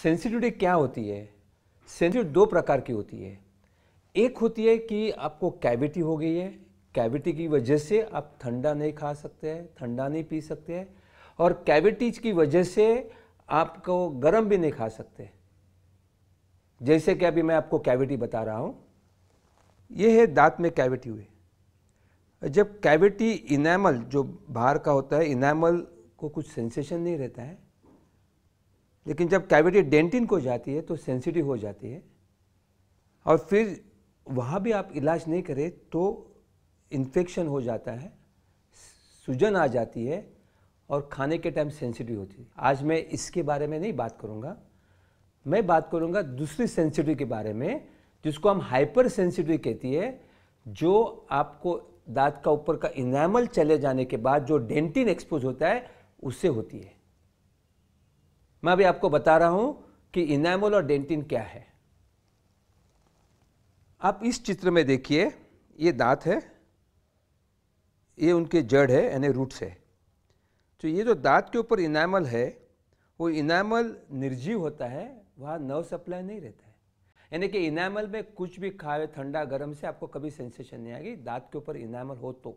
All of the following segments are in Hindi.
सेंसिटिविटी क्या होती है सेंसिटिविटी दो प्रकार की होती है एक होती है कि आपको कैविटी हो गई है कैविटी की वजह से आप ठंडा नहीं खा सकते हैं ठंडा नहीं पी सकते हैं और कैविटीज की वजह से आपको गर्म भी नहीं खा सकते जैसे कि अभी मैं आपको कैविटी बता रहा हूं यह है दांत में कैविटी हुई जब कैविटी इनामल जो बाहर का होता है इनामल को कुछ सेंसेशन नहीं रहता है लेकिन जब कैविटी डेंटिन को जाती है तो सेंसिटिव हो जाती है और फिर वहाँ भी आप इलाज नहीं करें तो इन्फेक्शन हो जाता है सूजन आ जाती है और खाने के टाइम सेंसिटिव होती है आज मैं इसके बारे में नहीं बात करूँगा मैं बात करूँगा दूसरी सेंसिटिव के बारे में जिसको हम हाइपर सेंसिटिव कहती है जो आपको दांत का ऊपर का इनामल चले जाने के बाद जो डेंटिन एक्सपोज होता है उससे होती है मैं अभी आपको बता रहा हूं कि इनामल और डेंटिन क्या है आप इस चित्र में देखिए ये दांत है ये उनके जड़ है यानी रूट्स है तो ये जो दांत के ऊपर इनामल है वो इनामल निर्जीव होता है वहाँ नर्व सप्लाई नहीं रहता है यानी कि इनामल में कुछ भी खाए ठंडा गर्म से आपको कभी सेंसेशन नहीं आएगी दांत के ऊपर इनामल हो तो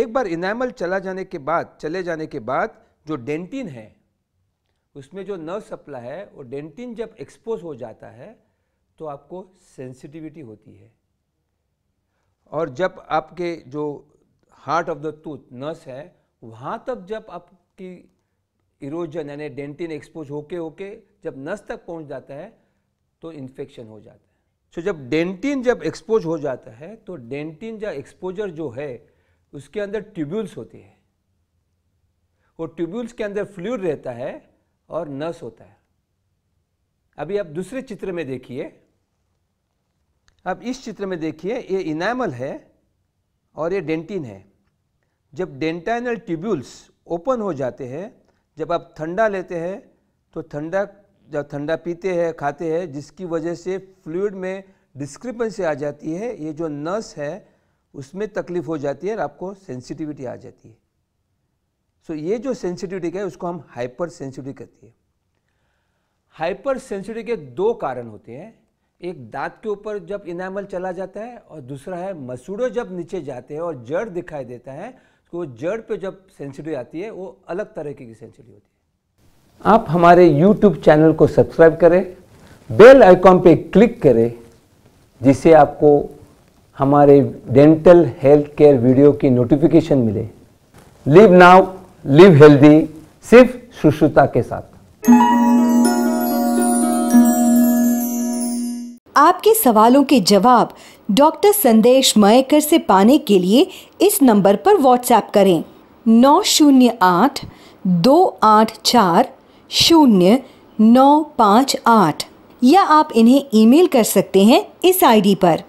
एक बार इनामल चला जाने के बाद चले जाने के बाद जो डेंटिन है उसमें जो नर्व सप्ला है वो डेंटिन जब एक्सपोज हो जाता है तो आपको सेंसिटिविटी होती है और जब आपके जो हार्ट ऑफ द टूथ नस है वहाँ तक जब आपकी इरोजन यानी डेंटिन एक्सपोज होके होके जब नस तक पहुँच जाता है तो इन्फेक्शन हो जाता है सो so, जब डेंटिन जब एक्सपोज हो जाता है तो डेंटिन या एक्सपोजर जो है उसके अंदर ट्यूब्यूल्स होती है वो ट्यूब्यूल्स के अंदर फ्लूड रहता है और नस होता है अभी आप दूसरे चित्र में देखिए आप इस चित्र में देखिए ये इनामल है और ये डेंटिन है जब डेंटाइनल ट्यूब्यूल्स ओपन हो जाते हैं जब आप ठंडा लेते हैं तो ठंडा जब ठंडा पीते हैं खाते हैं जिसकी वजह से फ्लूड में डिस्क्रिपेंसी आ जाती है ये जो नस है उसमें तकलीफ हो जाती है और आपको सेंसिटिविटी आ जाती है सो so, ये जो सेंसिटिविटी है उसको हम हाइपर सेंसिटिव कहते हैं हाइपर सेंसिटिव के दो कारण होते हैं एक दांत के ऊपर जब इनामल चला जाता है और दूसरा है मसूड़ो जब नीचे जाते हैं और जड़ दिखाई देता है तो जड़ पे जब सेंसिटिव आती है वो अलग तरीके की सेंसिटिव होती है आप हमारे YouTube चैनल को सब्सक्राइब करें बेल आइकॉन पे क्लिक करें जिससे आपको हमारे डेंटल हेल्थ केयर वीडियो की नोटिफिकेशन मिले लिव नाउ लिव हेल्दी सिर्फ सुश्रुता के साथ आपके सवालों के जवाब डॉक्टर संदेश मयकर से पाने के लिए इस नंबर पर व्हाट्सएप करें नौ शून्य आठ दो आठ चार शून्य नौ पाँच आठ या आप इन्हें ईमेल कर सकते हैं इस आईडी पर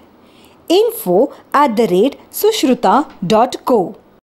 info at the rate Sushruta dot को